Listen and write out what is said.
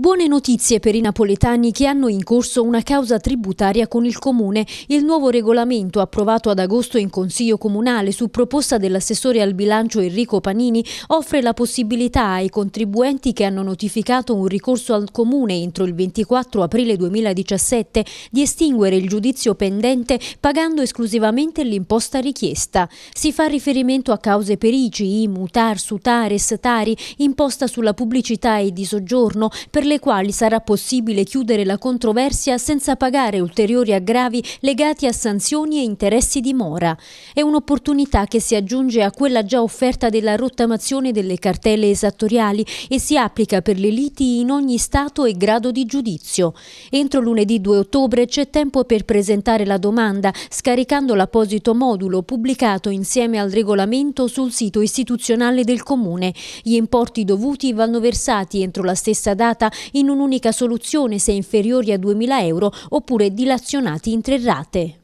Buone notizie per i napoletani che hanno in corso una causa tributaria con il Comune. Il nuovo regolamento approvato ad agosto in Consiglio Comunale su proposta dell'assessore al bilancio Enrico Panini offre la possibilità ai contribuenti che hanno notificato un ricorso al Comune entro il 24 aprile 2017 di estinguere il giudizio pendente pagando esclusivamente l'imposta richiesta. Si fa riferimento a cause per ICI, IMU, TARSU, TARES, TARI, imposta sulla pubblicità e di soggiorno per le quali sarà possibile chiudere la controversia senza pagare ulteriori aggravi legati a sanzioni e interessi di mora. È un'opportunità che si aggiunge a quella già offerta della rottamazione delle cartelle esattoriali e si applica per le liti in ogni stato e grado di giudizio. Entro lunedì 2 ottobre c'è tempo per presentare la domanda scaricando l'apposito modulo pubblicato insieme al regolamento sul sito istituzionale del Comune. Gli importi dovuti vanno versati entro la stessa data in un'unica soluzione se inferiori a 2.000 euro oppure dilazionati in tre rate.